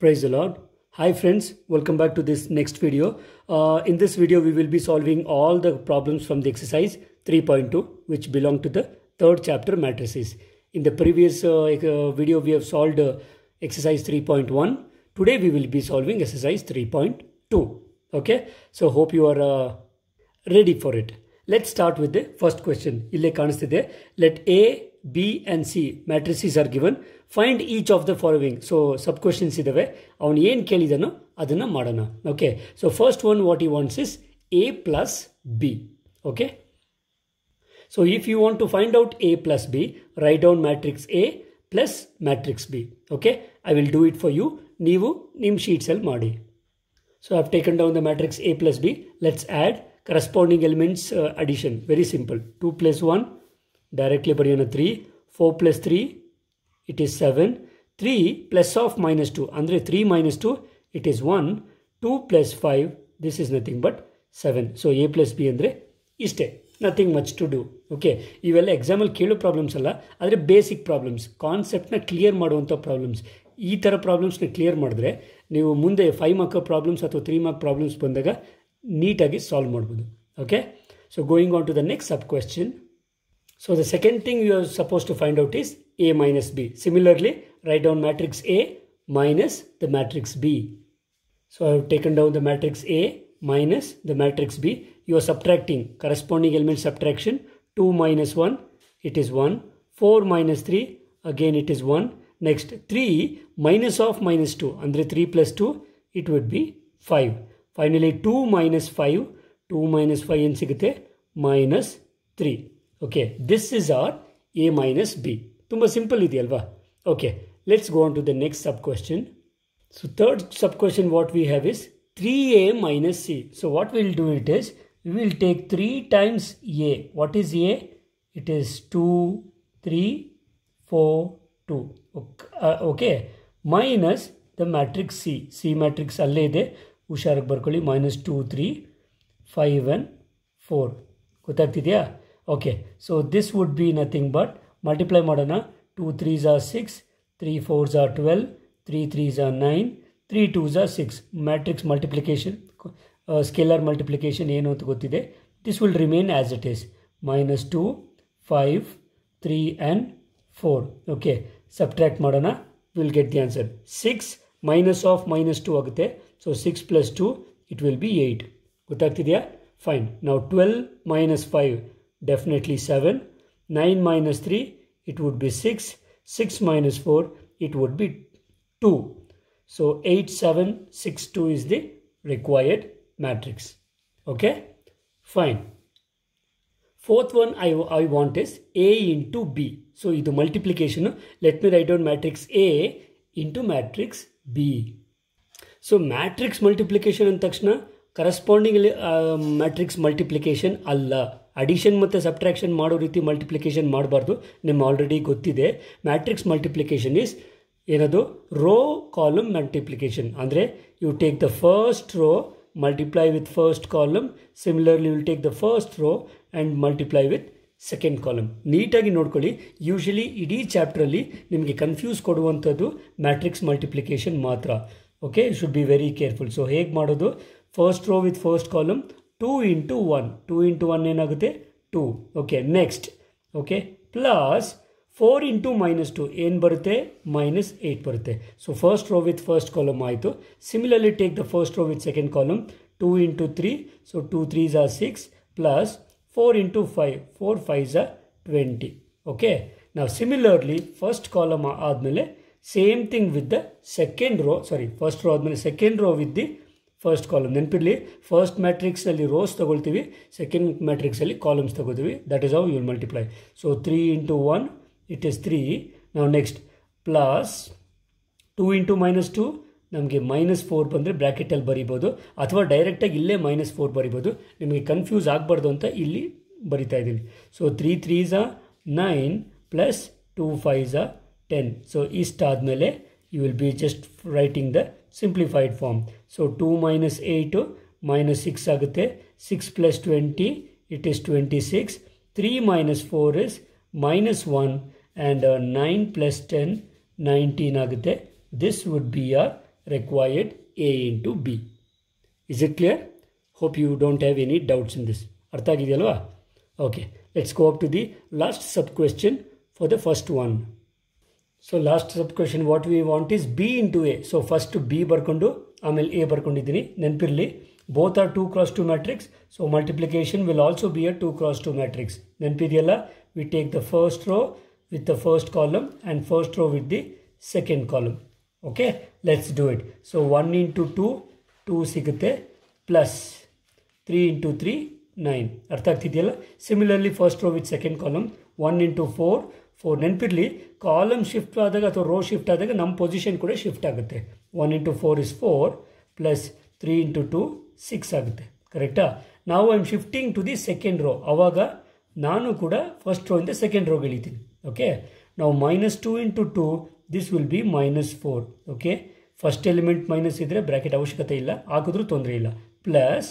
Praise the Lord. Hi friends, welcome back to this next video. Uh, in this video, we will be solving all the problems from the exercise 3.2 which belong to the third chapter matrices. In the previous uh, uh video, we have solved uh, exercise 3.1. Today, we will be solving exercise 3.2. Okay, so hope you are uh, ready for it. Let's start with the first question. let A B and C matrices are given. Find each of the following. So sub questions either way. Avan yen keli dhano adhana madana. Okay. So first one what he wants is A plus B. Okay. So if you want to find out A plus B, write down matrix A plus matrix B. Okay. I will do it for you. Nivu nim sheet cell madi. So I have taken down the matrix A plus B. Let's add corresponding elements uh, addition. Very simple. 2 plus 1. Directly ಬರೆಯೋಣ three four plus three it is seven three plus of minus two ಅಂದರೆ three minus two it is one two plus five this is nothing but seven so A plus B ಅಂದರೆ ಇಷ್ಟೇ nothing much to do okay ಇವೆಲ್ಲ ಎಕ್ಸಾಮಲ್ಲಿ ಕೇಳೋ problems ಅಲ್ಲ ಆದರೆ basic problems ಕಾನ್ಸೆಪ್ಟ್ನ clear ಮಾಡುವಂಥ ಪ್ರಾಬ್ಲಮ್ಸ್ ಈ ಥರ ಪ್ರಾಬ್ಲಮ್ಸ್ನ ಕ್ಲಿಯರ್ ಮಾಡಿದ್ರೆ ನೀವು ಮುಂದೆ ಫೈವ್ ಮಾರ್ಕ್ ಪ್ರಾಬ್ಲಮ್ಸ್ ಅಥವಾ ತ್ರೀ ಮಾರ್ಕ್ ಪ್ರಾಬ್ಲಮ್ಸ್ ಬಂದಾಗ ನೀಟಾಗಿ ಸಾಲ್ವ್ ಮಾಡ್ಬೋದು okay so going on to the next sub question So the second thing you are supposed to find out is A minus B. Similarly, write down matrix A minus the matrix B. So I have taken down the matrix A minus the matrix B. You are subtracting corresponding element subtraction 2 minus 1 it is 1 4 minus 3 again it is 1 next 3 minus of minus 2 andre 3 plus 2 it would be 5 finally 2 minus 5 2 minus 5 in ಸಿಗುತ್ತೆ 3 okay this is or A minus B ತುಂಬ simple ಇದೆಯಲ್ವಾ okay let's go on to the next sub question so third sub question what we have is three A minus C so what will do it is we will take 3 times a what is a it is 2 3 4 2 okay, uh, okay. minus the matrix c c matrix ಅಲ್ಲೇ ಇದೆ ಹುಷಾರಾಗಿ ಬರ್ಕೊಳ್ಳಿ minus two three five one four ಗೊತ್ತಾಗ್ತಿದೆಯಾ okay so this would be nothing but multiply ಮಾಡೋಣ two three are six three four are twelve three three are nine three two are six matrix multiplication scalar multiplication ಏನು ಅಂತ ಗೊತ್ತಿದೆ this will remain as it is minus two five three and four okay subtract ಮಾಡೋಣ will get the answer six minus of minus two ಆಗುತ್ತೆ so six plus two it will be eight ಗೊತ್ತಾಗ್ತಿದೆಯಾ fine ನಾವು twelve minus five definitely 7. 9 minus 3, it would be 6. 6 minus 4, it would be 2. So 8, 7, 6, 2 is the required matrix. Okay, fine. Fourth one I, I want is A into B. So the multiplication. Let me write down matrix A into matrix B. So matrix multiplication ಅಂದ ತಕ್ಷಣ corresponding matrix multiplication Allah. Addition ಮತ್ತು subtraction ಮಾಡೋ ರೀತಿ multiplication ಮಾಡಬಾರ್ದು ನಿಮ್ಮ already ಗೊತ್ತಿದೆ matrix multiplication is ಏನದು row column multiplication ಅಂದರೆ you take the first row multiply with first column similarly you take the first row and multiply with second column ನೀಟಾಗಿ ನೋಡ್ಕೊಳ್ಳಿ ಯೂಶಲಿ ಇಡೀ ಚಾಪ್ಟ್ರಲ್ಲಿ ನಿಮಗೆ ಕನ್ಫ್ಯೂಸ್ ಕೊಡುವಂಥದ್ದು ಮ್ಯಾಟ್ರಿಕ್ಸ್ ಮಲ್ಟಿಪ್ಲಿಕೇಶನ್ ಮಾತ್ರ okay should be very careful so ಹೇಗೆ ಮಾಡೋದು first row with first column two into one two into one ಏನಾಗುತ್ತೆ two okay next okay plus four into minus two ಏನು ಬರುತ್ತೆ ಮೈನಸ್ ಏಯ್ಟ್ ಬರುತ್ತೆ so first row with first column ಆಯಿತು similarly take the first row with second column two into three so two threes are six plus four into five four five are twenty okay ನಾವು similarly first column ಆದಮೇಲೆ same thing with the second row sorry first row ಆದಮೇಲೆ second row with the first column ನೆನಪಿರಲಿ first ಮ್ಯಾಟ್ರಿಕ್ಸಲ್ಲಿ rows ತೊಗೊಳ್ತೀವಿ second ಮ್ಯಾಟ್ರಿಕ್ಸಲ್ಲಿ columns ತೊಗೋತೀವಿ that is how will multiply so three into one it is three ನಾವು next plus two into minus two ನಮಗೆ minus four ಬಂದರೆ ಬ್ರ್ಯಾಕೆಟಲ್ಲಿ ಬರಿಬೋದು ಅಥವಾ ಡೈರೆಕ್ಟಾಗಿ ಇಲ್ಲೇ ಮೈನಸ್ ಫೋರ್ ಬರಿಬೋದು ನಿಮಗೆ ಕನ್ಫ್ಯೂಸ್ ಆಗಬಾರ್ದು ಅಂತ ಇಲ್ಲಿ ಬರಿತಾ ಇದ್ದೀನಿ so three three are nine plus two five are ten so ಇಷ್ಟಾದಮೇಲೆ you will be just writing the simplified form So 2 minus 8 minus 6 agate. 6 plus 20 it is 26. 3 minus 4 is minus 1 and uh, 9 plus 10 19 agate. This would be a required A into B. Is it clear? Hope you don't have any doubts in this. Arthagidalwa? Okay. Let's go up to the last sub-question for the first one. So last sub-question what we want is B into A. So first to B barkundu. ಆಮೇಲೆ A ಬರ್ಕೊಂಡಿದ್ದೀನಿ ನೆನಪಿರಲಿ both are two cross two matrix so multiplication will also be a two cross two matrix ನೆನಪಿದೆಯಲ್ಲ we take the first row with the first column and first row with the second column okay let's do it so one into two two ಸಿಗುತ್ತೆ plus three into three nine ಅರ್ಥ ಆಗ್ತಿದೆಯಲ್ಲ similarly first row with second column one into four four ನೆನಪಿರಲಿ column shift ಆದಾಗ ಅಥವಾ rho shift ಆದಾಗ ನಮ್ಮ position ಕೂಡ shift ಆಗುತ್ತೆ one into four is four plus three into two six ಆಗುತ್ತೆ ಕರೆಕ್ಟಾ ನಾವು I shifting to the second row ಆವಾಗ ನಾನು ಕೂಡ ಫಸ್ಟ್ ರೋ ಇಂದ ಸೆಕೆಂಡ್ ರೋಗೆ ಇಳಿತೀನಿ ಓಕೆ ನಾವು minus two into two this will be minus four okay first element minus ಇದ್ದರೆ ಬ್ರ್ಯಾಕೆಟ್ ಅವಶ್ಯಕತೆ ಇಲ್ಲ ಹಾಕಿದ್ರೂ ತೊಂದರೆ ಇಲ್ಲ plus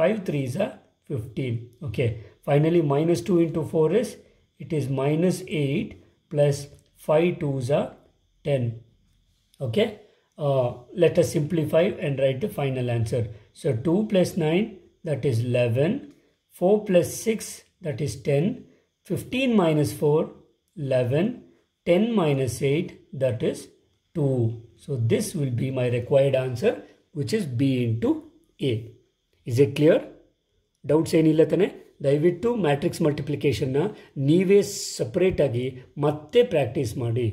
five three is a fifteen okay finally minus two into four is it is minus 8 plus 5 2s are 10 okay uh, let us simplify and write the final answer so 2 plus 9 that is 11 4 plus 6 that is 10 15 minus 4 11 10 minus 8 that is 2 so this will be my required answer which is b into a is it clear doubts ಏನಿಲ್ಲ ತಾನೆ ದಯವಿಟ್ಟು matrix ಮಲ್ಟಿಪ್ಲಿಕೇಶನ್ನ ನೀವೇ ಸಪ್ರೇಟಾಗಿ ಮತ್ತೆ practice ಮಾಡಿ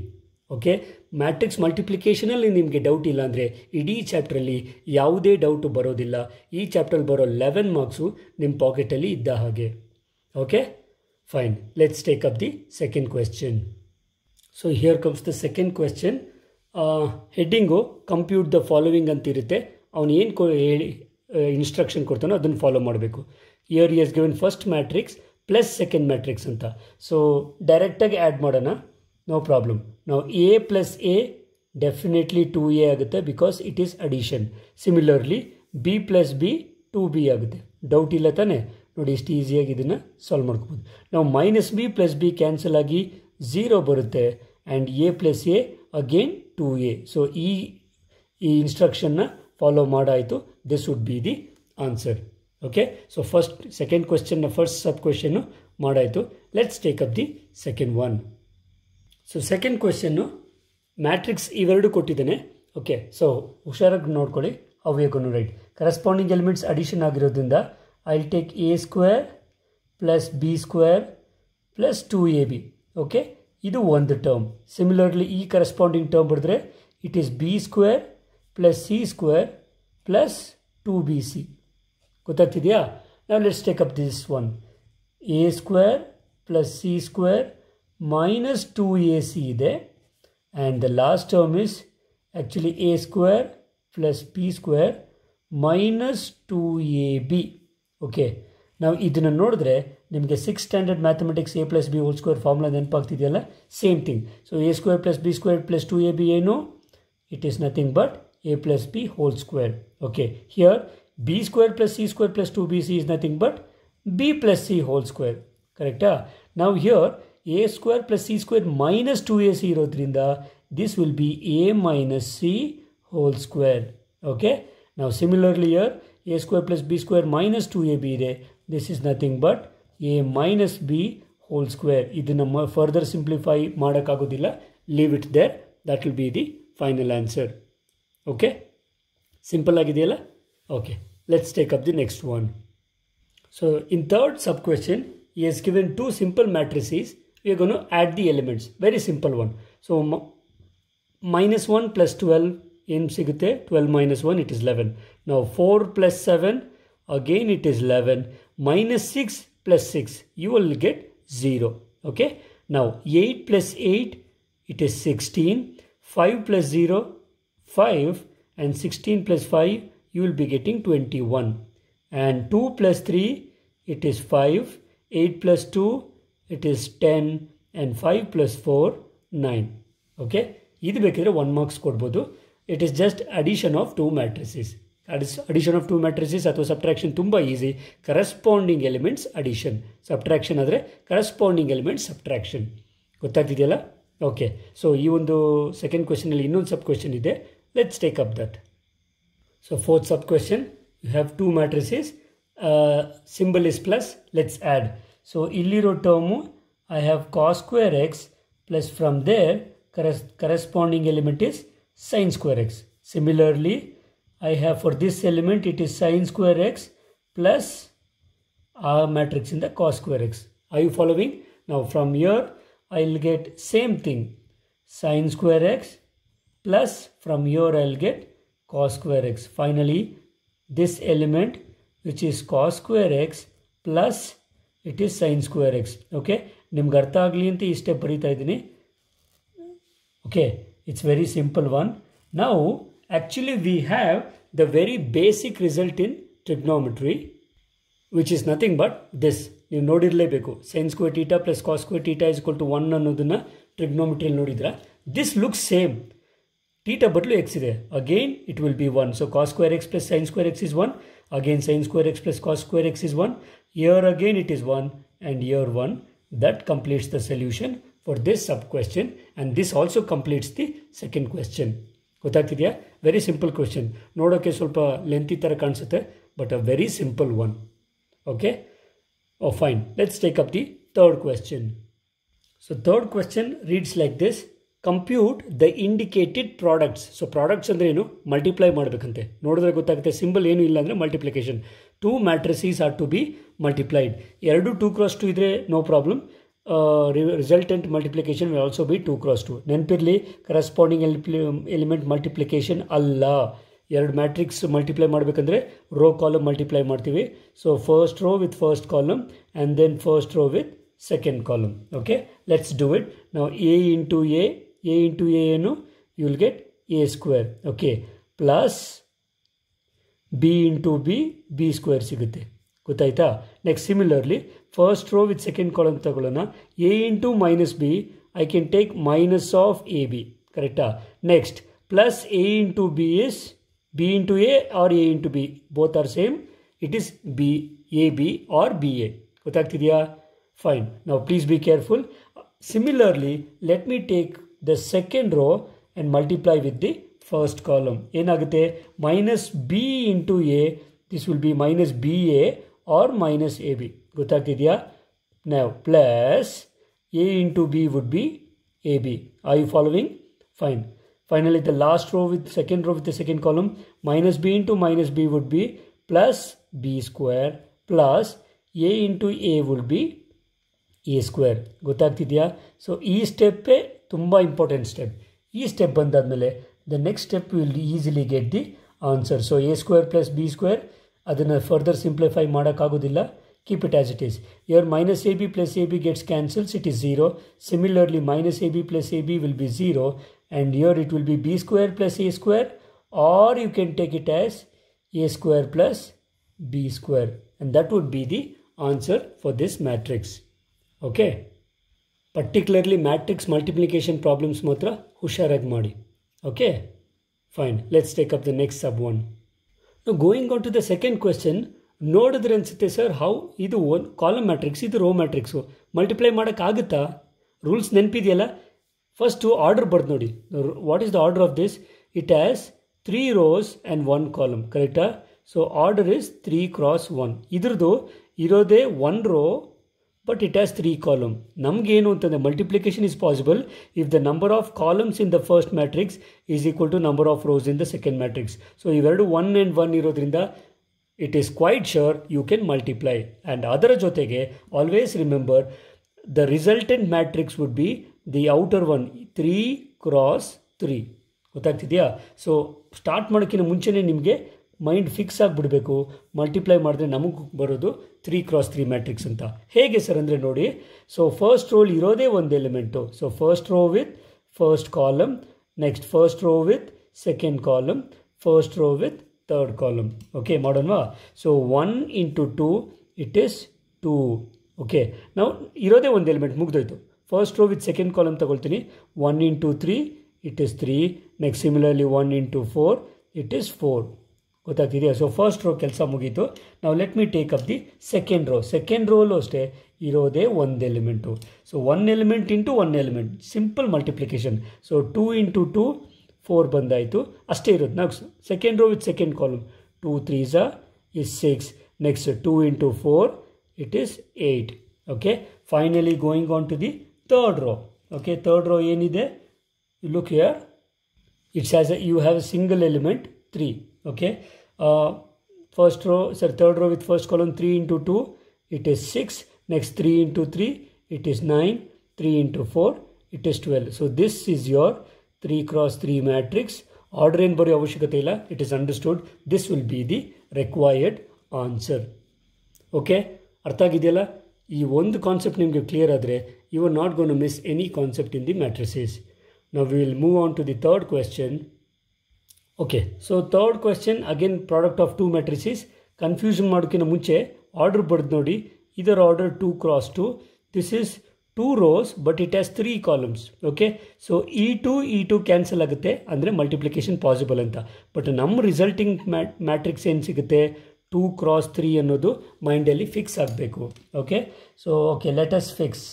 okay matrix ಮಲ್ಟಿಪ್ಲಿಕೇಶನಲ್ಲಿ ನಿಮಗೆ doubt ಇಲ್ಲ ಅಂದರೆ ಇಡೀ ಚಾಪ್ಟ್ರಲ್ಲಿ ಯಾವುದೇ ಡೌಟು ಬರೋದಿಲ್ಲ ಈ ಚಾಪ್ಟ್ರಲ್ಲಿ ಬರೋ ಲೆವೆನ್ ಮಾರ್ಕ್ಸು ನಿಮ್ಮ ಪಾಕೆಟಲ್ಲಿ ಇದ್ದ ಹಾಗೆ okay fine let's take up the second question so here comes the second question heading compute the following ಅಂತಿರುತ್ತೆ ಅವನು ಏನು ಕೊ ಹೇಳಿ ಇನ್ಸ್ಟ್ರಕ್ಷನ್ ಕೊಡ್ತಾನೋ ಅದನ್ನು ಫಾಲೋ ಮಾಡಬೇಕು here here's given first matrix plus second matrix ಅಂತ ಸೊ ಡೈರೆಕ್ಟಾಗಿ ಆ್ಯಡ್ ಮಾಡೋಣ ನೋ ಪ್ರಾಬ್ಲಮ್ ನಾವು A plus A definitely two A ಆಗುತ್ತೆ because it is addition similarly B plus B two B ಆಗುತ್ತೆ ಡೌಟ್ ಇಲ್ಲ ತಾನೆ ನೋಡಿ ಇಷ್ಟು ಈಸಿಯಾಗಿ ಇದನ್ನು ಸಾಲ್ವ್ ಮಾಡ್ಕೋಬೋದು ನಾವು minus B plus B cancel ಆಗಿ ಝೀರೋ ಬರುತ್ತೆ and A plus A again two A so ಈ ಈ ಇನ್ಸ್ಟ್ರಕ್ಷನ್ನ ಫಾಲೋ ಮಾಡಾಯಿತು this would be the answer okay so first second ಕ್ವೆಶನ್ನ ಫಸ್ಟ್ ಸಬ್ ಕ್ವೆಶನ್ನು ಮಾಡಾಯಿತು let's take up the second one so second ಕ್ವೆಶನ್ನು ಮ್ಯಾಟ್ರಿಕ್ಸ್ ಇವೆರಡು ಕೊಟ್ಟಿದ್ದೇನೆ ಓಕೆ ಸೊ ಹುಷಾರಾಗಿ ನೋಡ್ಕೊಳ್ಳಿ how right corresponding elements addition ಆಗಿರೋದ್ರಿಂದ I will take A square plus B square plus two A B okay ಇದು ಒಂದು ಟರ್ಮ್ ಸಿಮಿಲರ್ಲಿ ಈ corresponding term ಬಿಡಿದ್ರೆ it is B square plus C square plus two B C ಗೊತ್ತಾಗ್ತಿದೆಯಾ ನಾವು let's take up this one A square plus C square minus two A C ಇದೆ and the last term is actually A square plus P square minus two A B okay ನಾವು ಇದನ್ನು ನೋಡಿದ್ರೆ ನಿಮಗೆ six standard mathematics A plus B whole square formula ನೆನಪಾಗ್ತಿದೆಯಲ್ಲ same thing so A square plus B square plus two A B ಏನು it is nothing but A plus B whole square okay here b square plus c square plus 2bc is nothing but b plus c whole square Correct? now here a square plus c square minus 2ac ಇರೋದ್ರಿಂದ this will be a minus c whole square okay now similarly here a square plus b square minus 2ab ಇದೆ this is nothing but a minus b whole square ಇದು ನಮ್ಮ further simplify ಮಾಡೋಕ್ಕಾಗೋದಿಲ್ಲ leave it there that will be the final answer okay simple ಆಗಿದೆಯಲ್ಲ Okay, let's take up the next one. So in third sub question, he has given two simple matrices. We are going to add the elements. Very simple one. So minus 1 plus 12 in Sigute, 12 minus 1, it is 11. Now 4 plus 7, again it is 11. Minus 6 plus 6, you will get 0. Okay. Now 8 plus 8, it is 16. 5 plus 0, 5. And 16 plus 5, you will be getting 21 and 2 plus 3 it is 5 8 plus 2 it is 10 and 5 plus 4 9 okay ಇದು ಬೇಕಿದ್ರೆ one marks ಕೊಡ್ಬೋದು it is just addition of two matrices adds addition of two matrices ಅಥವಾ subtraction ತುಂಬ easy corresponding elements addition subtraction ಆದರೆ corresponding elements subtraction ಗೊತ್ತಾಗ್ತಿದೆಯಲ್ಲ okay so ಈ ಒಂದು second ಕ್ವೆಶನಲ್ಲಿ ಇನ್ನೊಂದು ಸಬ್ ಕ್ವೆಶನ್ ಇದೆ let's take up that So fourth sub question, you have two matrices, uh, symbol is plus, let's add. So illiro term, I have cos square x plus from there corresponding element is sine square x. Similarly, I have for this element it is sine square x plus R matrix in the cos square x. Are you following? Now from here I'll get same thing sine square x plus from here I'll get cos square x. Finally, this element which is cos square x plus it is sines square X okay ನಿಮ್ಗೆ ಅರ್ಥ ಆಗಲಿ ಅಂತ ಈ step ಬರೀತಾ ಇದ್ದೀನಿ okay it's very simple one ನಾವು actually we have the very basic result in trigonometry which is nothing but this ನೀವು ನೋಡಿರಲೇಬೇಕು sine square theta plus cos square theta is to one ಅನ್ನೋದನ್ನು ಟ್ರಿಗ್ನೋಮೆಟ್ರಿಯಲ್ಲಿ ನೋಡಿದ್ರೆ ದಿಸ್ ಲುಕ್ಸ್ ಸೇಮ್ theta ಬದಲು x ಇದೆ again it will be 1 so cos square x plus sin square x is 1 again sin square x plus cos square x is 1 here again it is 1 and here 1 that completes the solution for this sub question and this also completes the second question Very simple question. Noda ನೋಡೋಕ್ಕೆ ಸ್ವಲ್ಪ lengthy ಥರ but a very simple one. Okay? Oh fine. Let's take up the third question. So third question reads like this. Compute the indicated products so products ಅಂದರೆ ಏನು multiply ಮಾಡಬೇಕಂತೆ ನೋಡಿದ್ರೆ ಗೊತ್ತಾಗುತ್ತೆ symbol ಏನೂ ಇಲ್ಲ ಅಂದರೆ multiplication two matrices are to be multiplied ಎರಡು two cross two ಇದ್ರೆ no problem resultant multiplication will also be two cross two ನೆನಪಿರಲಿ ಕರೆಸ್ಪಾಂಡಿಂಗ್ ಎಲಿಪ್ಲಿ ಎಲಿಮೆಂಟ್ ಮಲ್ಟಿಪ್ಲಿಕೇಶನ್ ಅಲ್ಲ ಎರಡು ಮ್ಯಾಟ್ರಿಕ್ಸ್ ಮಲ್ಟಿಪ್ಲೈ ಮಾಡಬೇಕಂದ್ರೆ ರೋ ಕಾಲಮ್ ಮಲ್ಟಿಪ್ಲೈ ಮಾಡ್ತೀವಿ so first row with first column and then first row with second column okay let's do it ನಾವು A into A A into A ಏನು you will get A square okay plus B into B B square ಸಿಗುತ್ತೆ ಗೊತ್ತಾಯ್ತಾ next similarly first row with second column ತಗೊಳ್ಳೋಣ A into minus B I can take minus of A B ಕರೆಕ್ಟಾ next plus A into B is B into A or A into B both are same it is B A B or B A ಗೊತ್ತಾಗ್ತಿದೆಯಾ fine ನಾವು please be careful similarly let me take the second row and multiply with the first column. In minus b into a, this will be minus b a or minus a b. Gutakidya. Now plus a into b would be a b. Are you following? Fine. Finally, the last row with second row with the second column minus b into minus b would be plus b square plus a into a would be a square. Gutakidya. So e step ತುಂಬ important step ಈ step ಬಂದಾದಮೇಲೆ the next step will easily get the answer so A square plus B square ಅದನ್ನು further simplify ಮಾಡೋಕ್ಕಾಗೋದಿಲ್ಲ keep it as it is your minus A B plus A B gets cancels it is zero similarly minus A B plus A B will be zero and your it will be B square plus A square are you can take it as A square plus B square and that would be the answer for this matrix okay particularly matrix multiplication problems ಮಾತ್ರ ಹುಷಾರಾಗಿ ಮಾಡಿ okay fine let's take up the next sub one ನಾವು going out to the second question ನೋಡಿದ್ರೆ ಅನಿಸುತ್ತೆ sir how ಇದು one column matrix ಇದು row matrix multiply ಮಾಡೋಕ್ಕಾಗುತ್ತಾ rules ನೆನಪಿದೆಯಲ್ಲ ಫಸ್ಟು ಆರ್ಡರ್ ಬರ್ದು ನೋಡಿ what is the order of this it as three rows and one column ಕರೆಕ್ಟಾ so order is three cross one ಇದ್ರದ್ದು ಇರೋದೇ one row but it as three column ನಮಗೇನು ಅಂತಂದರೆ multiplication is possible if the number of columns in the first matrix is equal to number of rows in the second matrix so ಇವೆರಡು one and one ಇರೋದ್ರಿಂದ it is quite sure you can multiply and ಅದರ ಜೊತೆಗೆ always remember the resultant matrix would be the outer one three cross three ಗೊತ್ತಾಗ್ತಿದೆಯಾ so start ಮಾಡೋಕ್ಕಿಂತ ಮುಂಚೆನೇ ನಿಮಗೆ mind fix ಆಗಿಬಿಡಬೇಕು multiply ಮಾಡಿದ್ರೆ ನಮಗೆ ಬರೋದು ತ್ರೀ ಕ್ರಾಸ್ ತ್ರೀ ಮ್ಯಾಟ್ರಿಕ್ಸ್ ಅಂತ ಹೇಗೆ ಸರ್ ಅಂದರೆ ನೋಡಿ ಸೊ ಫಸ್ಟ್ ರೋಲ್ ಇರೋದೇ ಒಂದು element so first row with first column next first row with second column first row with third column okay ಮಾಡೋಣವಾ so one into two it is two okay ನಾವು ಇರೋದೇ ಒಂದು element ಮುಗ್ದೋಯ್ತು first row with second column ತಗೊಳ್ತೀನಿ one into three it is three next similarly one into four it is four ಗೊತ್ತಾಗ್ತಿದೆಯಾ so first row ಕೆಲಸ ಮುಗೀತು ನಾವು let me take up the second rho second row ಅಷ್ಟೇ ಇರೋದೇ ಒಂದು element so one element into one element simple multiplication so two into two four ಬಂದಾಯಿತು ಅಷ್ಟೇ ಇರೋದು ನಾವು second row with second column two three is six next two into four it is eight okay finally going on to the third row okay third row ಏನಿದೆ look here it's as you have a single element three okay uh, first row sir third row with first column 3 into 2 it is 6 next 3 into 3 it is 9 3 into 4 it is 12 so this is your 3 cross 3 matrix order in bari avashyakatela it is understood this will be the required answer okay You ee the concept nimge clear adre you are not going to miss any concept in the matrices now we will move on to the third question okay so third question again product of two matrices confusion ಮಾಡೋಕ್ಕಿಂತ ಮುಂಚೆ order ಬರೆದು ನೋಡಿ ಇದರ order two cross two this is two rows but it has three columns okay so ಇ two ಇ two cancel ಆಗುತ್ತೆ ಅಂದರೆ multiplication possible ಅಂತ ಬಟ್ ನಮ್ಮ ರಿಸಲ್ಟಿಂಗ್ ಮ್ಯಾ ಮ್ಯಾಟ್ರಿಕ್ಸ್ ಏನು ಸಿಗುತ್ತೆ ಟೂ ಕ್ರಾಸ್ ತ್ರೀ ಅನ್ನೋದು ಮೈಂಡಲ್ಲಿ ಫಿಕ್ಸ್ ಆಗಬೇಕು okay so okay let us fix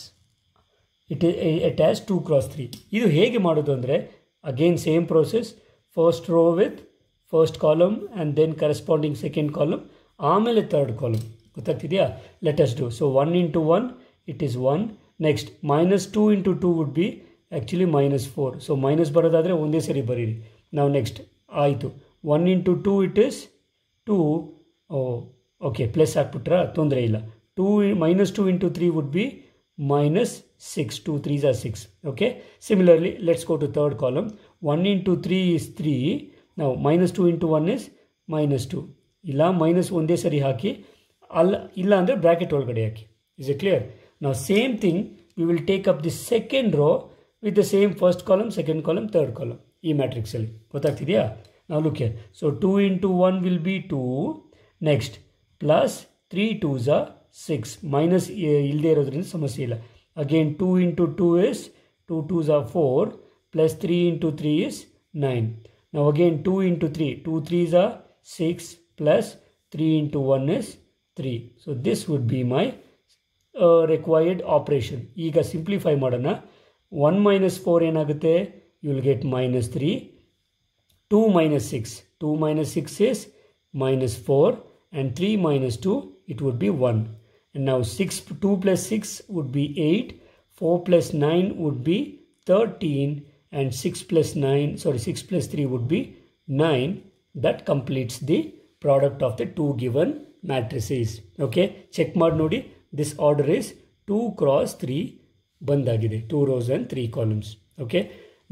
it it as two cross three ಇದು ಹೇಗೆ ಮಾಡೋದು ಅಂದರೆ again same process first row with first column and then corresponding second column ಆಮೇಲೆ ತರ್ಡ್ ಕಾಲಮ್ ಗೊತ್ತಾಗ್ತಿದೆಯಾ let us do so one into one it is one next minus two into two would be actually minus four so minus ಬರೋದಾದರೆ ಒಂದೇ ಸರಿ ಬರೀರಿ ನಾವು next ಆಯಿತು one into two it is two okay plus ಹಾಕ್ಬಿಟ್ರ ತೊಂದರೆ ಇಲ್ಲ two minus two into three would be minus six to three are six okay similarly let's go to third column one into three is three ನಾವು minus two into one is minus two ಇಲ್ಲ minus ಒಂದೇ ಸರಿ ಹಾಕಿ ಅಲ್ಲ ಇಲ್ಲ ಅಂದರೆ bracket ಒಳಗಡೆ ಹಾಕಿ ಇಸ್ ಎ ಕ್ಲಿಯರ್ ನಾವು same thing you will take up the second row with the same first column second column third column ಈ ಮ್ಯಾಟ್ರಿಕ್ಸಲ್ಲಿ ಗೊತ್ತಾಗ್ತಿದೆಯಾ ನಾವು look here so two into one will be two next plus three two ಝ six minus ಇಲ್ಲದೆ ಇರೋದ್ರಿಂದ ಸಮಸ್ಯೆ ಇಲ್ಲ again two into two is two two ಝ four plus 3 into 3 is 9. Now again 2 into 3, 2 3s are 6 plus 3 into 1 is 3. So this would be my uh, required operation. Ega simplify madana. 1 minus 4 in agate, you will get minus 3. 2 minus 6, 2 minus 6 is minus 4 and 3 minus 2, it would be 1. And now 6, 2 plus 6 would be 8, 4 plus 9 would be 13 and six plus nine sorry six plus three would be nine that completes the product of the two given matrices okay check ಮಾಡಿ ನೋಡಿ this order is two cross three ಬಂದಾಗಿದೆ two rows and three columns okay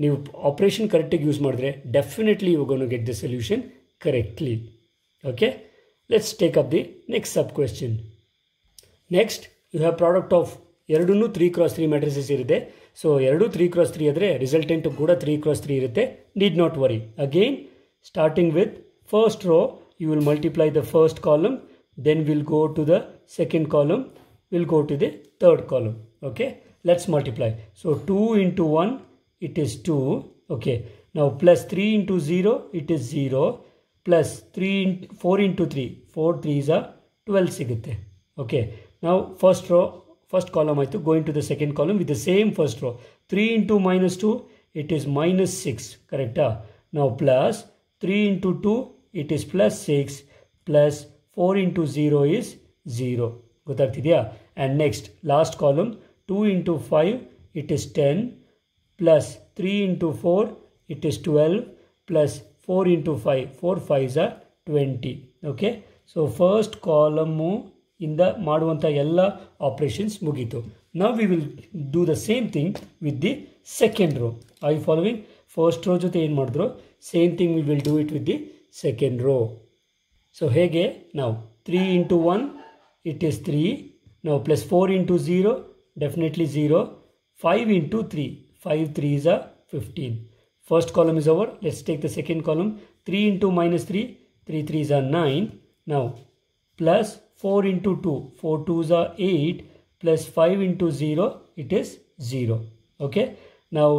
ನೀವು operation ಕರೆಕ್ಟಾಗಿ use ಮಾಡಿದ್ರೆ definitely you gonna get the solution correctly okay let's take up the next sub question next you have product of ಎರಡೂ three cross three matrices ಇರಿದೆ so ಎರಡೂ three cross three ಆದರೆ resultant ಕೂಡ three cross three ಇರುತ್ತೆ need not worry again starting with first row you will multiply the first column then will go to the second column will go to the third column okay let's multiply so two into one it is two okay ನಾವು plus three into zero it is zero plus three in four into three four three a twelve ಸಿಗುತ್ತೆ okay ನಾವು first row first column I go into the second column with the same first row 3 into minus 2 it is minus 6 correct ah? now plus 3 into 2 it is plus 6 plus 4 into 0 is 0 Gutartidya. and next last column 2 into 5 it is 10 plus 3 into 4 it is 12 plus 4 into 5 4 5 is 20 okay so first column ಇಂದ ಮಾಡುವಂಥ ಎಲ್ಲ operations ಮುಗೀತು ನಾವು we will do the same thing with the second row I following first row ಜೊತೆ ಏನು ಮಾಡಿದ್ರು same thing we will do it with the second row so ಹೇಗೆ ನಾವು three into one it is three ನಾವು plus four into zero definitely zero five into three five three is a fifteen first column is over let's take the second column three into minus three three three is a nine ನಾವು plus 4 into 2. 4 2s are 8 plus 5 into 0 it is 0. Okay. Now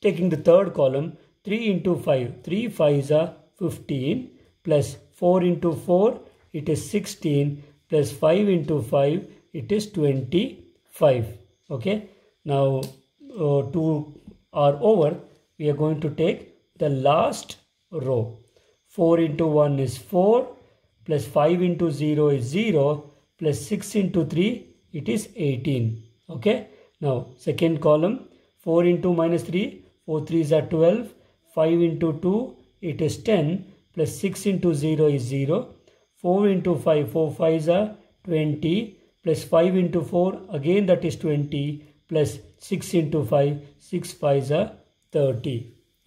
taking the third column 3 into 5. 3 5s are 15 plus 4 into 4 it is 16 plus 5 into 5 it is 25. Okay. Now uh, 2 are over we are going to take the last row. 4 into 1 is 4 plus 5 into 0 is 0 plus 6 into 3 it is 18 okay now second column 4 into minus 3 4 3s are 12 5 into 2 it is 10 plus 6 into 0 is 0 4 into 5 4 5s are 20 plus 5 into 4 again that is 20 plus 6 into 5 6 5s are 30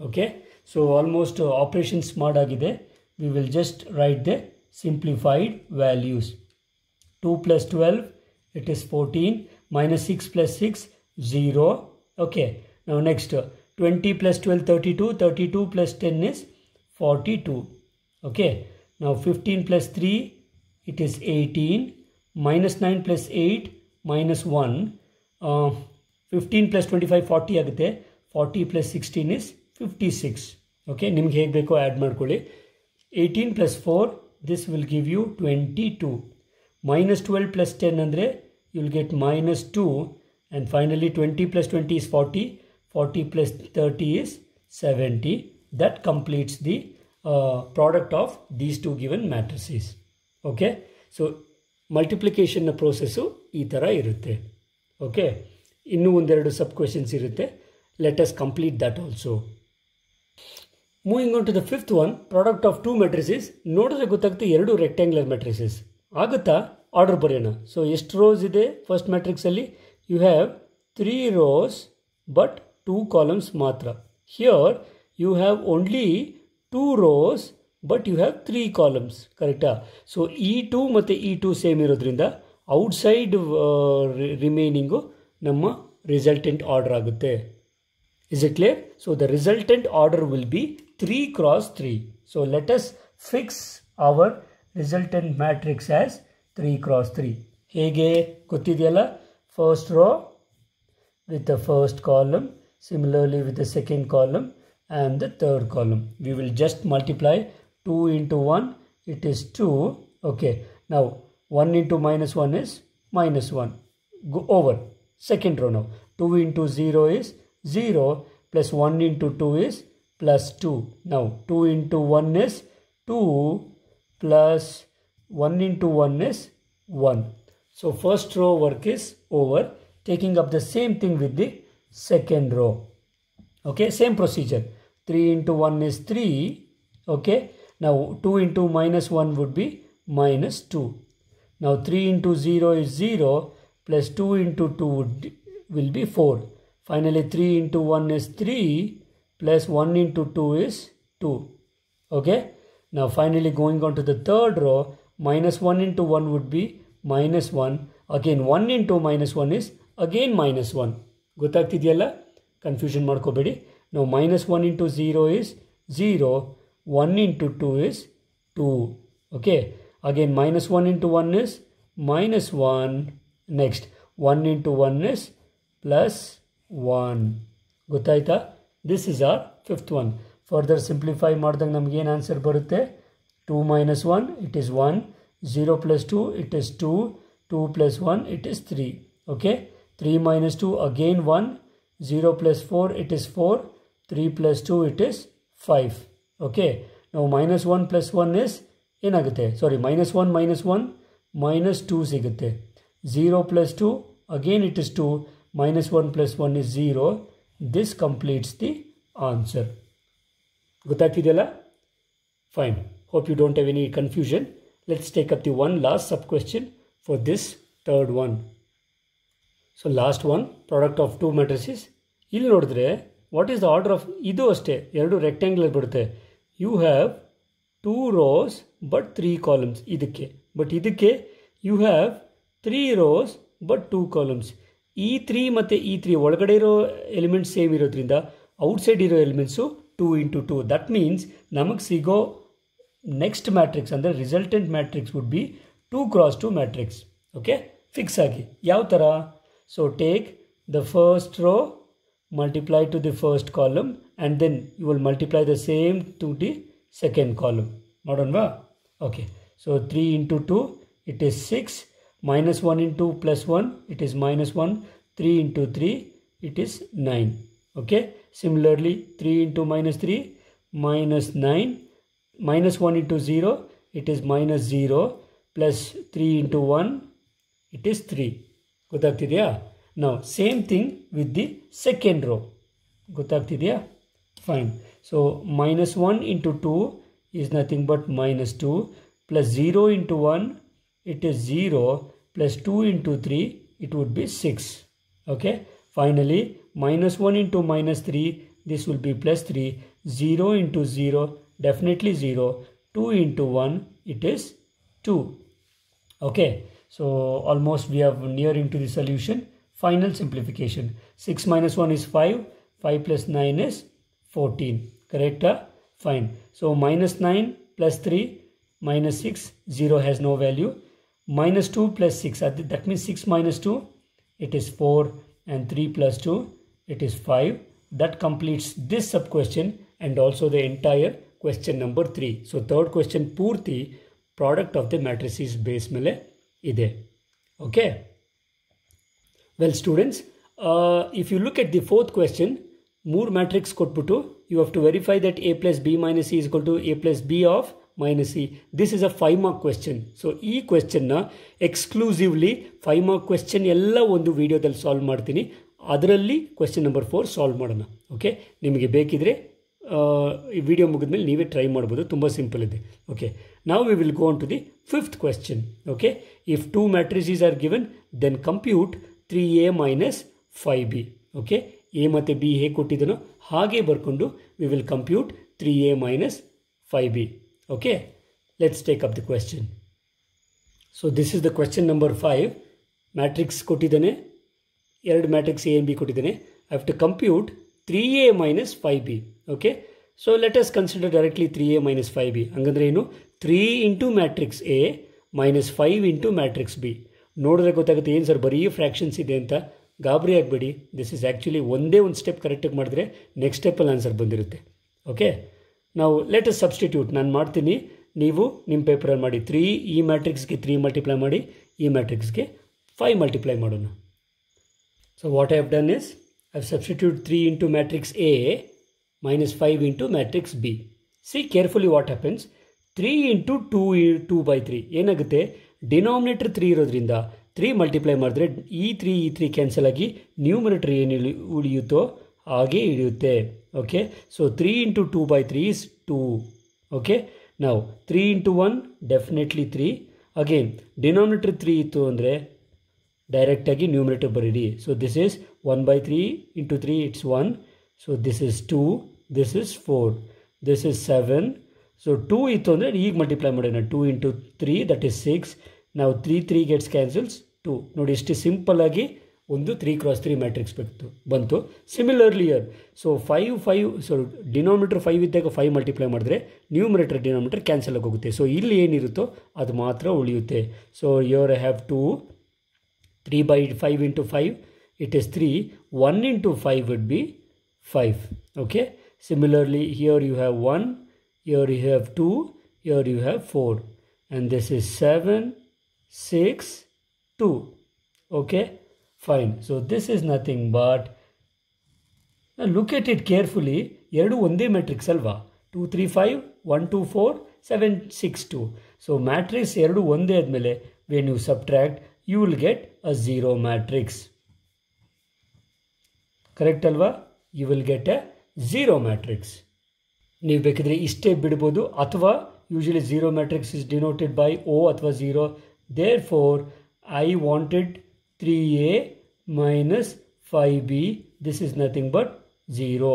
okay so almost uh, operation smart agide we will just write the simplified values. 2 plus 12, it is 14. Minus 6 plus 6, 0. Okay. Now next, 20 plus 12, 32. 32 plus 10 is 42. Okay. Now 15 plus 3, it is 18. Minus 9 plus 8, minus 1. Uh, 15 plus 25, 40 ಆಗುತ್ತೆ 40 plus sixteen is fifty-six. Okay. Six okay ನಿಮ್ಗೆ ಹೇಗೆ this will give you 22. Minus 12 plus 10 andre, you will get minus 2. And finally 20 plus 20 is 40. 40 plus 30 is 70. That completes the uh, product of these two given matrices. Okay. So multiplication process itara ಥರ Okay, innu ಇನ್ನೂ ಒಂದೆರಡು sub questions ಇರುತ್ತೆ Let us complete that also. Moving on to the fifth one product of two matrices ನೋಡಿದ್ರೆ ಗೊತ್ತಾಗುತ್ತೆ ಎರಡು rectangular ಮೆಟ್ರಿಸಿಸ್ ಆಗುತ್ತಾ order ಬರೆಯೋಣ so ಎಷ್ಟು ರೋಸ್ ಇದೆ ಫಸ್ಟ್ ಮ್ಯಾಟ್ರಿಕ್ಸಲ್ಲಿ you have three rows but two columns ಮಾತ್ರ here you have only two rows but you have three columns ಕರೆಕ್ಟಾ ಸೊ ಇ ಟೂ ಮತ್ತು ಇ ಟು ಸೇಮ್ ಇರೋದ್ರಿಂದ ಔಟ್ಸೈಡ್ ರಿಮೈನಿಂಗು uh, ನಮ್ಮ ರಿಸಲ್ಟೆಂಟ್ ಆರ್ಡರ್ ಆಗುತ್ತೆ is it clear so the resultant order will be 3 cross 3. So let us fix our resultant matrix as 3 cross 3. ಹೇಗೆ ಗೊತ್ತಿದೆಯಲ್ಲ First row with the first column. Similarly with the second column and the third column we will just multiply 2 into 1 it is 2 okay now 1 into minus 1 is minus 1 go over second row now 2 into 0 is 0 plus 1 into 2 is plus 2. Now 2 into 1 is 2 plus 1 into 1 is 1. So first row work is over taking up the same thing with the second row. Okay same procedure 3 into 1 is 3. Okay now 2 into minus 1 would be minus 2. Now 3 into 0 is 0 plus 2 into 2 would, will be 4. Finally 3 into 1 is 3 Plus 1 into 2 is 2. Okay. Now, finally, going on to the third row. Minus 1 into 1 would be minus 1. Again, 1 into minus 1 is again minus 1. Guthakthi diya Confusion maruko bedi. Now, minus 1 into 0 is 0. 1 into 2 is 2. Okay. Again, minus 1 into 1 is minus 1. Next. 1 into 1 is plus 1. Guthakthi this is our fifth one further simplify madadag namge en answer barutte 2 minus 1 it is 1 0 plus 2 it is 2 2 plus 1 it is 3 okay 3 minus 2 again 1 0 plus 4 it is 4 3 plus 2 it is 5 okay now minus 1 plus 1 is in sorry minus 1 minus 1 minus 2 sigate 0 plus 2 again it is 2 minus 1 plus 1 is 0 this completes the answer gutakidela fine hope you don't have any confusion let's take up the one last sub question for this third one so last one product of two matrices ill what is the order of idu aste eradu rectangular you have two rows but three columns idike but idike you have three rows but two columns ಈ three ಮತ್ತು ಈ three ಒಳಗಡೆ ಇರೋ elements same ಇರೋದ್ರಿಂದ outside ಇರೋ elements two into two that means ನಮಗೆ ಸಿಗೋ next matrix ಅಂದರೆ resultant matrix would be two cross two matrix okay fix ಆಗಿ ಯಾವ ಥರ so take the first row multiply to the first column and then you will multiply the same to the second column ನೋಡೋಣವಾ okay so three into two it is six minus 1 into plus 1 it is minus 1 3 into 3 it is 9 okay similarly 3 into minus 3 minus 9 minus 1 into 0 it is minus 0 plus 3 into 1 it is 3 gotagtidya now same thing with the second row gotagtidya fine so minus 1 into 2 is nothing but minus 2 plus 0 into 1 it is 0 plus 2 into 3 it would be 6 okay finally minus 1 into minus 3 this will be plus 3 0 into 0 definitely 0 2 into 1 it is 2 okay so almost we are nearing to the solution final simplification 6 minus 1 is 5 5 plus 9 is 14 correct fine so minus 9 plus 3 minus 6 0 has no value minus 2 plus 6 that means 6 minus 2 it is 4 and 3 plus 2 it is 5 that completes this sub question and also the entire question number 3 so third question purti product of the matrices base mele ide okay well students uh, if you look at the fourth question ಮೂರು matrix ಕೊಟ್ಬಿಟ್ಟು you have to verify that A plus B minus C is equal to A plus B of. Minus ಇ this is a five mark question so ಈ ಕ್ವೆಶ್ಚನ್ನ exclusively five mark question ಎಲ್ಲ ಒಂದು ವಿಡಿಯೋದಲ್ಲಿ solve ಮಾಡ್ತೀನಿ ಅದರಲ್ಲಿ question number four solve ಮಾಡೋಣ ಓಕೆ ನಿಮಗೆ ಬೇಕಿದ್ರೆ ಈ ವಿಡಿಯೋ ಮುಗಿದ್ಮೇಲೆ ನೀವೇ ಟ್ರೈ ಮಾಡ್ಬೋದು ತುಂಬ ಸಿಂಪಲ್ ಇದೆ ಓಕೆ ನಾವು we will go on to the fifth question okay if two matrices are given then compute three A minus five B okay A ಮತ್ತು ಬಿ ಹೇಗೆ ಕೊಟ್ಟಿದ್ದನೋ ಹಾಗೆ ಬರ್ಕೊಂಡು we will compute three A minus five B okay let's take up the question so this is the question number 5. Matrix ಕೊಟ್ಟಿದ್ದಾನೆ ಎರಡು matrix A B ಕೊಟ್ಟಿದ್ದಾನೆ I have to compute three A minus five B okay so let us consider directly three A minus five B ಹಂಗಂದ್ರೆ ಏನು three into matrix A minus five into matrix B ನೋಡಿದ್ರೆ ಗೊತ್ತಾಗುತ್ತೆ ಏನು sir ಬರೀ fractions ಇದೆ ಅಂತ ಗಾಬರಿ ಆಗಬೇಡಿ ದಿಸ್ ಇಸ್ ಆ್ಯಕ್ಚುಲಿ ಒಂದೇ ಒಂದು ಸ್ಟೆಪ್ ಕರೆಕ್ಟಾಗಿ ಮಾಡಿದ್ರೆ ನೆಕ್ಸ್ಟ್ ಸ್ಟೆಪ್ಪಲ್ಲಿ ಆನ್ಸರ್ ಬಂದಿರುತ್ತೆ ಓಕೆ ನಾವು ಲೇಟೆಸ್ಟ್ ಸಬ್ಸ್ಟಿಟ್ಯೂಟ್ ನಾನು ಮಾಡ್ತೀನಿ ನೀವು ನಿಮ್ಮ ಪೇಪರಲ್ಲಿ ಮಾಡಿ ತ್ರೀ ಈ ಮ್ಯಾಟ್ರಿಕ್ಸ್ಗೆ ತ್ರೀ ಮಲ್ಟಿಪ್ಲೈ ಮಾಡಿ ಈ ಮ್ಯಾಟ್ರಿಕ್ಸ್ಗೆ ಫೈವ್ ಮಲ್ಟಿಪ್ಲೈ ಮಾಡೋಣ so what I have done is I substitute three into matrix A minus five into matrix B see carefully what happens three into two two by three ಏನಾಗುತ್ತೆ denominator three ಇರೋದ್ರಿಂದ three multiply ಮಾಡಿದ್ರೆ ಈ three ಈ three cancel ಆಗಿ numerator ಏನು ಉಳಿಯುತ್ತೋ ಹಾಗೆ ಹಿಡಿಯುತ್ತೆ okay so three into two by three is two okay ನಾವು three into one definitely three again denominator three ಇತ್ತು ಅಂದರೆ ಡೈರೆಕ್ಟಾಗಿ ನ್ಯೂಮಿನೇಟರ್ ಬರೀರಿ so this is one by three into three it's one so this is two this is four this is seven so two ಇತ್ತು ಅಂದರೆ ಈಗ multiply ಮಾಡೋಣ two into three that is six ನಾವು three three gets cancels to ನೋಡಿ ಇಷ್ಟು ಸಿಂಪಲ್ಲಾಗಿ ಒಂದು three cross three matrix ಬಿಟ್ಟು ಬಂತು similarly here so five five so denominator five ಇದ್ದಾಗ ಫೈವ್ ಮಲ್ಟಿಪ್ಲೈ ಮಾಡಿದ್ರೆ ನ್ಯೂಮರೇಟರ್ ಡಿನೋಮೀಟರ್ ಕ್ಯಾನ್ಸಲ್ ಹೋಗುತ್ತೆ ಸೊ ಇಲ್ಲಿ ಏನಿರುತ್ತೋ ಅದು ಮಾತ್ರ ಉಳಿಯುತ್ತೆ so your have to three by five into five it is three one into five would be five okay similarly here you have one your you have two here you have four and this is seven six two okay fine so this is nothing but now look at it carefully eradu onde matrix alva 2 3 5 1 2 4 7 6 2 so matrix eradu onde admele when you subtract you will get a zero matrix correct alva you will get a zero matrix ನೀವು ಬೇಕಿದ್ರೆ ಇಷ್ಟೇ ಬಿಡ್ಬೋದು ಅಥವಾ usually zero matrix is denoted by O ಅಥವಾ zero therefore I wanted 3a minus 5b this is nothing but 0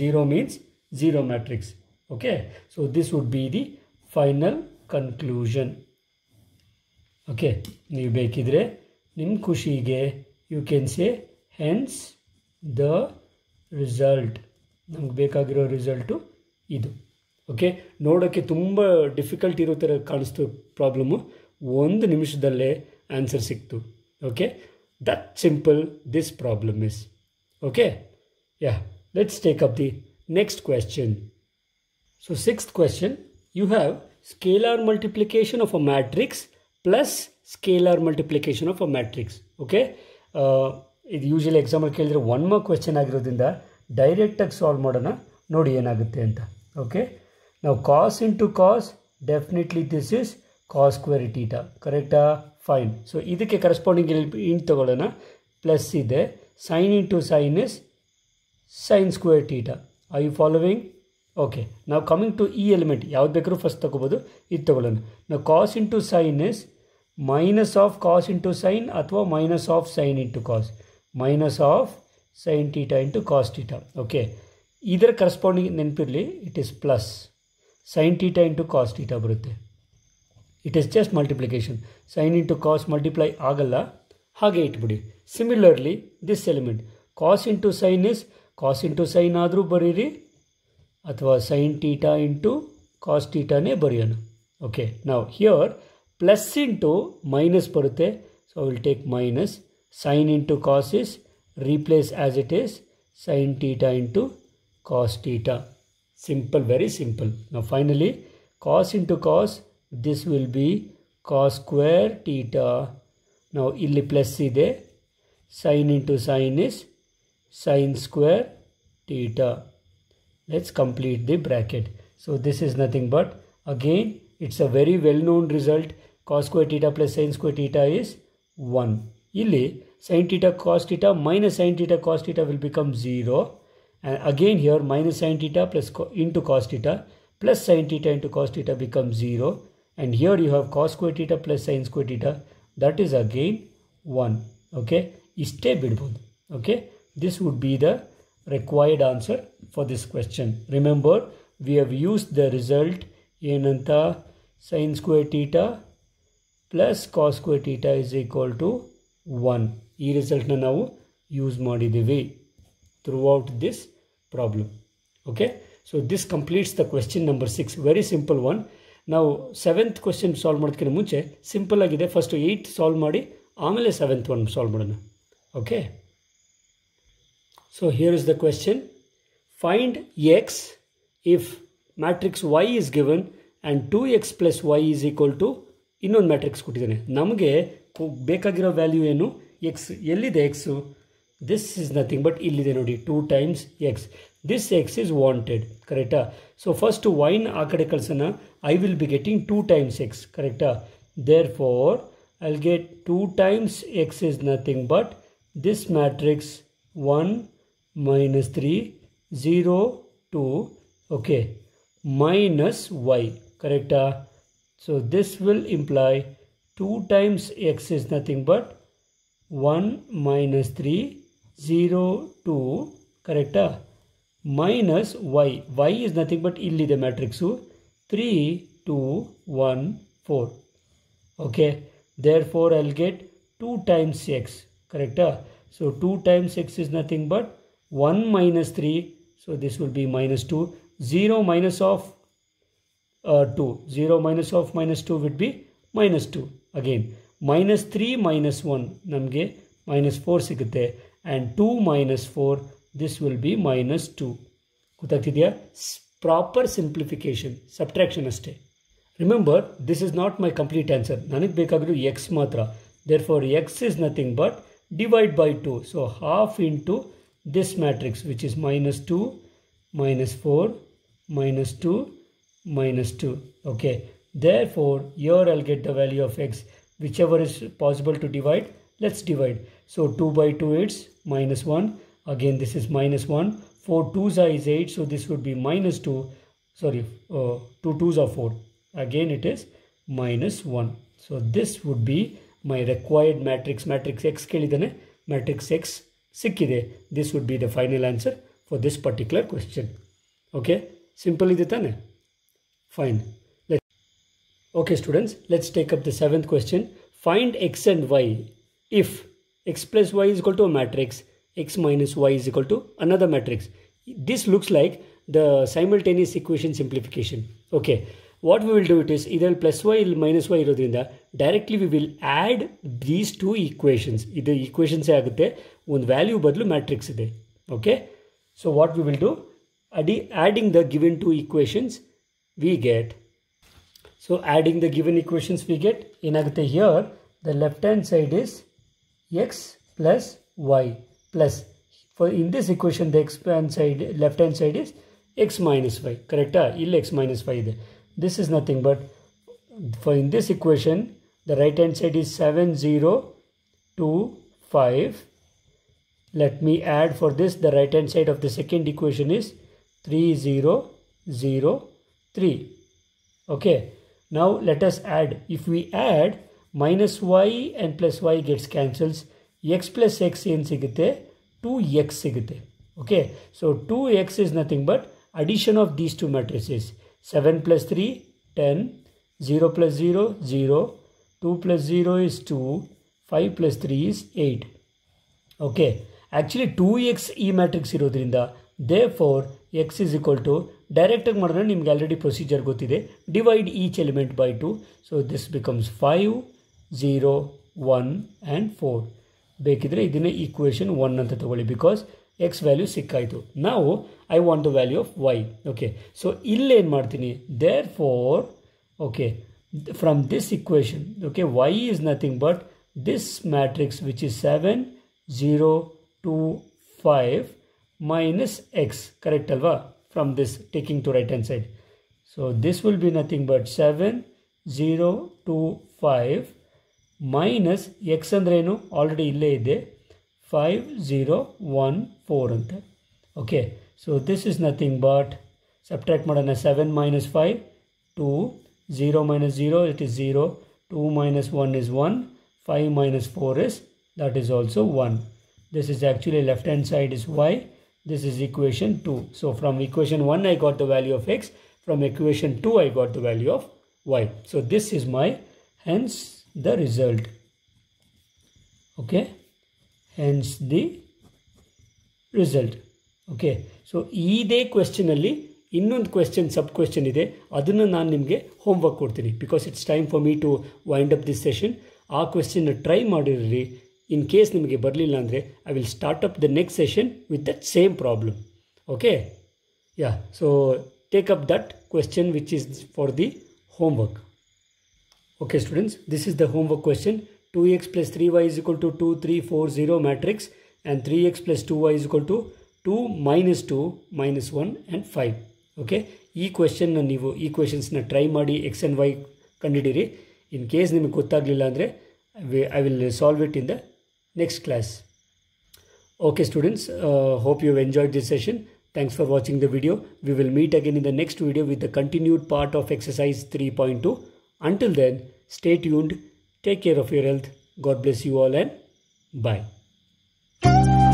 0 means 0 matrix okay so this would be the final conclusion okay ನೀವು ಬೇಕಿದ್ರೆ ನಿಮ್ಮ ಖುಷಿಗೆ you can say hence the result ನಮ್ಗೆ ಬೇಕಾಗಿರೋ result ಇದು okay ನೋಡೋಕ್ಕೆ ತುಂಬ difficult ಇರೋ ಥರ ಕಾಣಿಸ್ತು ಪ್ರಾಬ್ಲಮ್ಮು ಒಂದು ನಿಮಿಷದಲ್ಲೇ ಆನ್ಸರ್ ಸಿಕ್ತು okay that simple this problem is okay yeah let's take up the next question so sixth question you have scalar multiplication of a matrix plus scalar multiplication of a matrix okay uh, One more question I one mark question direct ಡೈರೆಕ್ಟಾಗಿ solve ಮಾಡೋಣ ನೋಡಿ ಏನಾಗುತ್ತೆ ಅಂತ Okay, now cos into cos Definitely, this is. Cos square theta ಕರೆಕ್ಟಾ fine so ಇದಕ್ಕೆ corresponding ಇಲ್ಲಿ ಇಂಟ್ ತೊಗೊಳ್ಳೋಣ ಪ್ಲಸ್ ಇದೆ sine into sine is sine square theta I you following okay ನಾವು ಕಮಿಂಗ್ ಟು ಈ ಎಲಿಮೆಂಟ್ ಯಾವ್ದು ಬೇಕಾದ್ರೂ ಫಸ್ಟ್ ತೊಗೋಬೋದು ಇದು ತೊಗೊಳ್ಳೋಣ ನಾವು cos into sine is minus of cos into sine ಅಥವಾ minus of sine into cos minus of sine theta into cos theta okay ಇದರ ಕರೆಸ್ಪಾಂಡಿಂಗ್ ನೆನಪಿರಲಿ it is plus sign theta into cos theta ಬರುತ್ತೆ it is just multiplication sine into cos multiply ಆಗಲ್ಲ ಹಾಗೆ ಇಟ್ಬಿಡಿ similarly this element cos into sine is cos into sine ಆದರೂ ಬರೀರಿ ಅಥವಾ sine theta into cos ಟೀಟಾನೇ ಬರೆಯೋಣ ಓಕೆ ನಾವು ಹಿಯರ್ ಪ್ಲಸ್ ಇಂಟು ಮೈನಸ್ ಬರುತ್ತೆ so will take minus sine into cos is replace as it is sine theta into cos theta simple very simple ನಾವು finally cos into cos this will be cos square theta now illi plus ide sin into sine is sine square theta let's complete the bracket so this is nothing but again it's a very well known result cos square theta plus sine square theta is 1 illi sine theta cos theta minus sine theta cos theta will become 0 and again here minus sine theta plus into cos theta plus sine theta into cos theta becomes 0 and here you have cos square theta plus sin square theta that is again 1 okay iste bidbodu okay this would be the required answer for this question remember we have used the result enanta sin square theta plus cos square theta is equal to 1 ee result na navu use maadidivi throughout this problem okay so this completes the question number 6 very simple one ನಾವು seventh question solve ಮಾಡೋದಕ್ಕಿಂತ ಮುಂಚೆ simple ಆಗಿದೆ first eight solve ಮಾಡಿ ಆಮೇಲೆ seventh one solve ಮಾಡೋಣ okay so here is the question find x if matrix y is given and two x plus y is equal to ಇನ್ನೊಂದು matrix ಕೊಟ್ಟಿದ್ದೇನೆ ನಮಗೆ ಬೇಕಾಗಿರೋ ವ್ಯಾಲ್ಯೂ ಏನು ಎಕ್ಸ್ ಎಲ್ಲಿದೆ x this is nothing but ಇಲ್ಲಿದೆ ನೋಡಿ two times x this x is wanted correcta. so first to y na akadikalsana i will be getting 2 times x correcta. therefore i'll get 2 times x is nothing but this matrix 1 minus 3 0 2 okay minus y correcta. so this will imply 2 times x is nothing but 1 minus 3 0 2 correct minus y. y is nothing but illi the matrix. 3, 2, 1, 4. Okay. Therefore, I'll get 2 times six. Correct? So, 2 times six is nothing but 1 minus 3. So, this will be minus 2. 0 minus of uh, 2. 0 minus of minus 2 would be minus 2. Again, minus 3 minus 1. Namge minus 4 sikate. And 2 minus 4 this will be minus 2. Kutakthidhya, proper simplification, subtraction aste. Remember, this is not my complete answer. Nanik bekagru x matra. Therefore, x is nothing but divide by 2. So, half into this matrix which is minus 2, minus 4, minus 2, minus 2. Okay. Therefore, here I will get the value of x. Whichever is possible to divide, let's divide. So, 2 by 2 is minus 1 again this is minus 1 4 2s are is 8 so this would be minus 2 sorry uh, 2 2s are 4 again it is minus 1 so this would be my required matrix matrix x kelidane matrix x sikide this would be the final answer for this particular question okay simple idane fine okay students let's take up the seventh question find x and y if x plus y is equal to a matrix x minus y is equal to another matrix. This looks like the simultaneous equation simplification. Okay, what we will do it is either plus y or minus y directly we will add these two equations. Either equations one value but matrix. Okay, so what we will do adding the given two equations we get. So adding the given equations we get in here the left hand side is x plus y plus for in this equation the x side left hand side is x minus y correct ಇಲ್ಲಿ ah? x minus y this is nothing but for in this equation the right hand side is 7 0 2 5 let me add for this the right hand side of the second equation is 3 0 0 3 okay now let us add if we add minus y and plus y gets cancels x plus x ಏನು ಸಿಗುತ್ತೆ two x ಸಿಗುತ್ತೆ okay so two x is nothing but addition of these two matrices seven plus three ten zero plus zero zero two plus zero is two five plus three is eight okay actually two x ಈ matrix ಇರೋದ್ರಿಂದ therefore x is equal to ಡೈರೆಕ್ಟಾಗಿ ಮಾಡಿದ್ರೆ ನಿಮ್ಗೆ already procedure ಗೊತ್ತಿದೆ divide each element by two so this becomes five zero one and four ಬೇಕಿದ್ರೆ ಇದನ್ನೇ equation one ಅಂತ ತಗೊಳ್ಳಿ ಬಿಕಾಸ್ ಎಕ್ಸ್ ವ್ಯಾಲ್ಯೂ ಸಿಕ್ಕಾಯಿತು ನಾವು I want the value of y okay so ಇಲ್ಲೇನು ಮಾಡ್ತೀನಿ therefore okay from this equation okay y is nothing but this matrix which is seven zero two five minus x correct ಅಲ್ವಾ from this taking to right hand side so this will be nothing but seven zero two five Minus X ಅಂದ್ರೇನು ಆಲ್ರೆಡಿ ಇಲ್ಲೇ ಇದೆ five zero one four ಅಂತ okay so this is nothing but subtract ಮಾಡೋಣ seven minus five two zero minus zero it is zero two minus one is one five that is also 1. This is actually left hand side is y. This is equation 2. So from equation 1 I got the value of x. From equation 2 I got the value of y. So this is my hence the result okay hence the result okay so ಇದೇ ಕ್ವೆಶನಲ್ಲಿ ಇನ್ನೊಂದು question ಸಬ್ question ಇದೆ ಅದನ್ನು ನಾನು ನಿಮಗೆ homework ಕೊಡ್ತೀನಿ because it's time for me to wind up this session ಆ question try ಮಾಡಿರ್ರಿ ಇನ್ ಕೇಸ್ ನಿಮಗೆ ಬರಲಿಲ್ಲ ಅಂದರೆ I will start up the next session with that same problem okay yeah so take up that question which is for the homework Okay, students, this is the homework question. 2x plus 3y is equal to 2, 3, 4, 0 matrix and 3x plus 2y is equal to 2 minus 2 minus 1 and 5. Okay, e question na nivo, equations questions na try maadi x and y kandidiri. In case nimi kutta andre, I will solve it in the next class. Okay, students, uh, hope you have enjoyed this session. Thanks for watching the video. We will meet again in the next video with the continued part of exercise 3.2. Until then, stay tuned, take care of your health. God bless you all and bye.